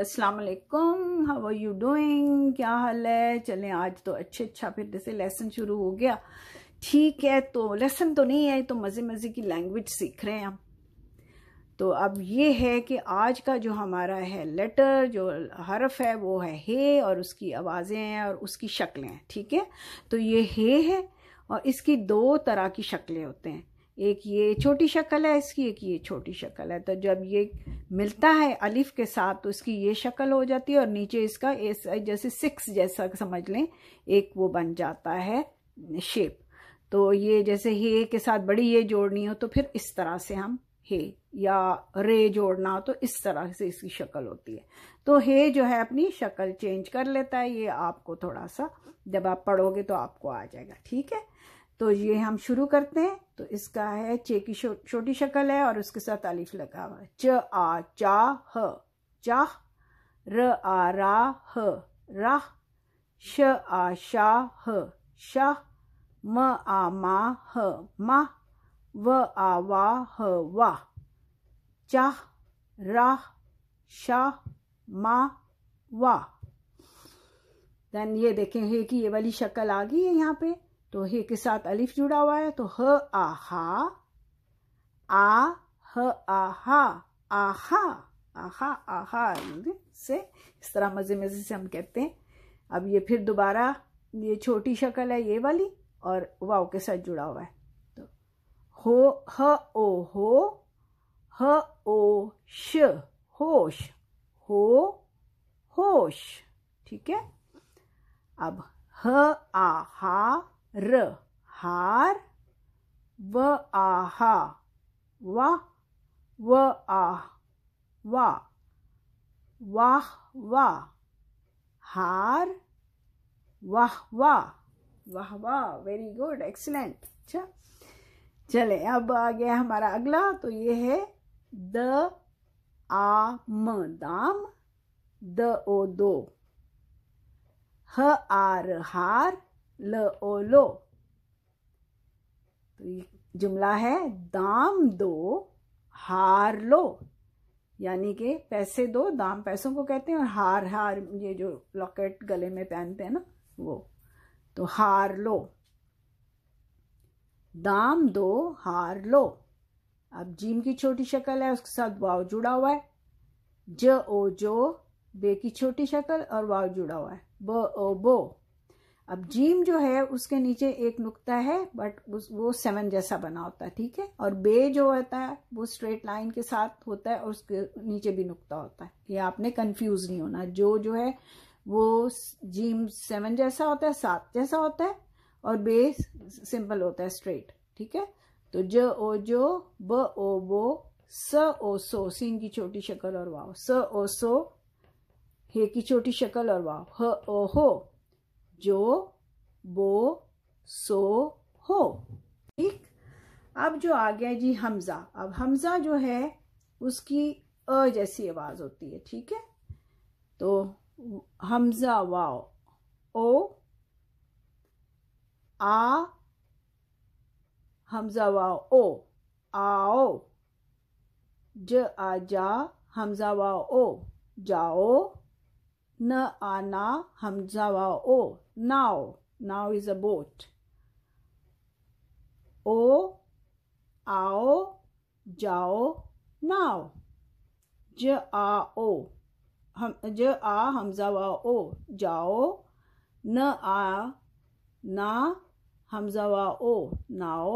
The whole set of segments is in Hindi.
अस्सलाम वालेकुम हाउ आर यू डूइंग क्या हाल है चलें आज तो अच्छे अच्छा फिर जैसे लेसन शुरू हो गया ठीक है तो लेसन तो नहीं है तो मज़े मज़े की लैंग्वेज सीख रहे हैं हम तो अब ये है कि आज का जो हमारा है लेटर जो हरफ है वो है हे और उसकी आवाज़ें हैं और उसकी शक्लें हैं ठीक है तो ये हे है और इसकी दो तरह की शक्लें होते हैं एक ये छोटी शक्ल है इसकी एक ये छोटी शक्ल है तो जब ये मिलता है अलिफ के साथ तो इसकी ये शक्ल हो जाती है और नीचे इसका एस जैसे सिक्स जैसा समझ लें एक वो बन जाता है शेप तो ये जैसे हे के साथ बड़ी ये जोड़नी हो तो फिर इस तरह से हम हे या रे जोड़ना हो तो इस तरह से इसकी शक्ल होती है तो हे जो है अपनी शक्ल चेंज कर लेता है ये आपको थोड़ा सा जब आप पढ़ोगे तो आपको आ जाएगा ठीक है तो ये हम शुरू करते हैं तो इसका है चे की छोटी छोटी शक्ल है और उसके साथ अलिफ लगा हुआ है च आ चा ह चाह र आ रा ह रा श आ शा ह शाह म आ मा ह माह व आ वा ह वाह चाह राह शाह मा वाह देन ये देखें है कि ये वाली शक्ल आ गई है यहाँ पे तो हे के साथ अलिफ जुड़ा हुआ है तो ह आ हा आ ह आ हा आहा आहा आहा से इस तरह मज़े मज़े से हम कहते हैं अब ये फिर दोबारा ये छोटी शक्ल है ये वाली और वाओ के साथ जुड़ा हुआ है तो हो ह ओ हो ह ओ श होश हो होश ठीक है अब ह आ हा र हार व आहा वाह व आह वा वाह वा हार वाह वाह वाह वाह वेरी गुड एक्सलेंट अच्छा चले अब आ गया हमारा अगला तो ये है द आ म दाम द ओ दो ह आर हार ल ओ लो तो ये जुमला है दाम दो हार लो यानी कि पैसे दो दाम पैसों को कहते हैं और हार हार ये जो लॉकेट गले में पहनते हैं ना वो तो हार लो दाम दो हार लो अब जीम की छोटी शक्ल है उसके साथ वाव जुड़ा हुआ है ज ओ जो बे की छोटी शक्ल और वाव जुड़ा हुआ है ब ओ बो अब जीम जो है उसके नीचे एक नुकता है बट वो सेवन जैसा बना होता है ठीक है और बे जो होता है वो स्ट्रेट लाइन के साथ होता है और उसके नीचे भी नुकता होता है ये आपने कंफ्यूज नहीं होना जो जो है वो जीम सेवन जैसा होता है सात जैसा होता है और बे सिंपल होता है स्ट्रेट ठीक है तो ज ओ जो ब ओ बो स ओ सो सीन की छोटी शक्ल और वाओ स ओ सो हे की छोटी शक्ल और वाओ ह ओ हो जो बो सो हो ठीक अब जो आ गया जी हमजा अब हमजा जो है उसकी अ जैसी आवाज होती है ठीक है तो हमजा वाओ ओ आ हमजा वाओ ओ आओ ज आ जा हमजा वाओ ओ जाओ na ana hamza wa o now now is a boat o ao jao now j a o हम ज आ हमजा वा ओ जाओ न आ ना हमजा वा ओ नाओ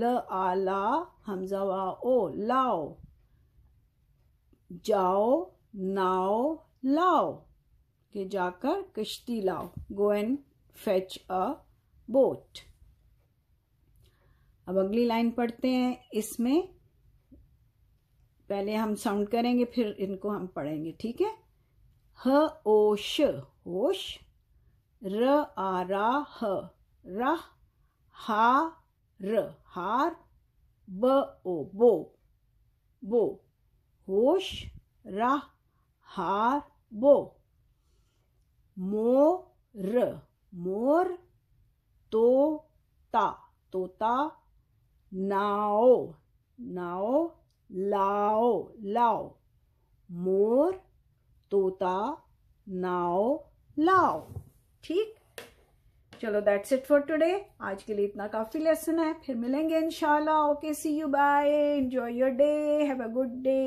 ल आ ला हमजा वा ओ लाओ जाओ नाओ कि जाकर किश्ती लाओ go and fetch a boat अब अगली लाइन पढ़ते हैं इसमें पहले हम साउंड करेंगे फिर इनको हम पढ़ेंगे ठीक है ह ओश होश र आ रा ह रह हा र हार ब ओ बो बो होश राह हार बो मोर मोर तोता तोता नाओ नाओ लाओ लाओ मोर तोता नाओ लाओ ठीक चलो दैट्स इट फॉर टुडे आज के लिए इतना काफ़ी लेसन है फिर मिलेंगे इंशाल्लाह okay see you bye enjoy your day have a good day